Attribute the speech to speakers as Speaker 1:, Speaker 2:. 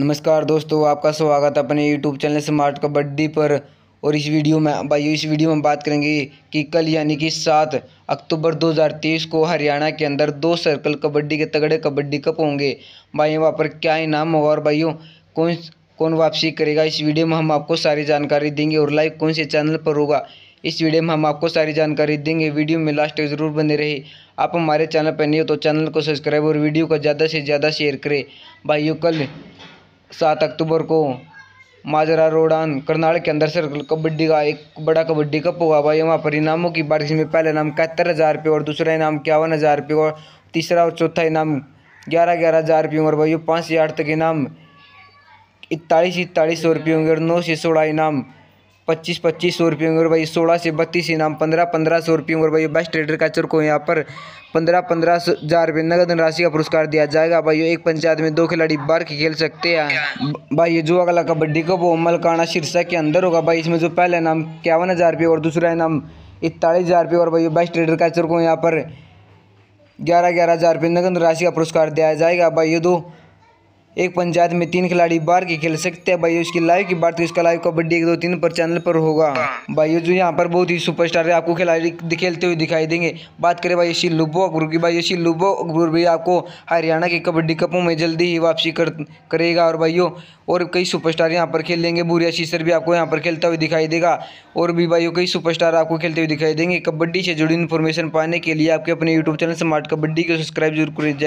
Speaker 1: नमस्कार दोस्तों आपका स्वागत है अपने यूट्यूब चैनल स्मार्ट कबड्डी पर और इस वीडियो में भाई इस वीडियो में बात करेंगे कि कल यानी कि सात अक्टूबर 2023 को हरियाणा के अंदर दो सर्कल कबड्डी के तगड़े कबड्डी कप होंगे भाई वहाँ पर क्या इनाम होगा और भाइयों कौन कौन वापसी करेगा इस वीडियो में हम आपको सारी जानकारी देंगे और लाइव कौन से चैनल पर होगा इस वीडियो में हम आपको सारी जानकारी देंगे वीडियो में लास्ट जरूर बने रहे आप हमारे चैनल पर नहीं हो तो चैनल को सब्सक्राइब और वीडियो को ज़्यादा से ज़्यादा शेयर करें भाइयों कल सात अक्टूबर को माजरा रोडान करनाल के अंदर सर्कल कबड्डी का एक बड़ा कबड्डी कप हुआ भाई वहाँ पर इनामों की बारिश में पहला इनाम इकहत्तर हज़ार रुपये और दूसरा इनाम इक्यावन हज़ार रुपये और तीसरा और चौथा इनाम ग्यारह ग्यारह हज़ार रुपये और भाई पाँच से आठ तक इनाम इकतालीस इकतालीस सौ रुपये होंगे और नौ से सोलह इनाम पच्चीस पच्चीस सौ रुपये होंगे और भाई सोलह से बत्तीस इनाम पंद्रह पंद्रह सौ रुपये होंगे भाई बेस्ट ट्रेडर का चर को यहाँ पर पंद्रह पंद्रह हज़ार रुपये नगद राशि का पुरस्कार दिया जाएगा भाई एक पंचायत में दो खिलाड़ी बार के खेल सकते हैं भाई ये जो अगला कबड्डी कप वो मलकाना शीर्षक के अंदर होगा भाई इसमें जो पहला इनाम इक्यावन हज़ार रुपये और दूसरा इनाम इकतालीस हज़ार रुपये और भाई बेस्ट ट्रेडर का चर को यहाँ पर ग्यारह ग्यारह हज़ार रुपये नगद राशि का पुरस्कार दिया जाएगा भाई ये दो एक पंचायत में तीन खिलाड़ी बार के खेल सकते हैं भाई उसकी लाइव की बात तो इसका लाइव कबड्डी एक दो तीन पर चैनल पर होगा भाई जो यहाँ पर बहुत ही सुपरस्टार है आपको खिलाड़ी खेलते हुए दिखाई देंगे बात करें भाई यशी लुबो अकबर की भाई यशी लुबो अकबर भी आपको हरियाणा के कबड्डी कपों में जल्दी ही वापसी कर करेगा और भाइयों और कई सुपरस्टार यहाँ पर खेलेंगे भूरिया शीसर भी आपको यहाँ पर खेलता हुआ दिखाई देगा और भी भाइयों कई सुपरस्टार आपको खेलते हुए दिखाई देंगे कबड्डी से जुड़ी इन्फॉर्मेशन पाने के लिए आपके अपने यूट्यूब चैनल स्मार्ट कबड्डी को सब्सक्राइब जरूर कर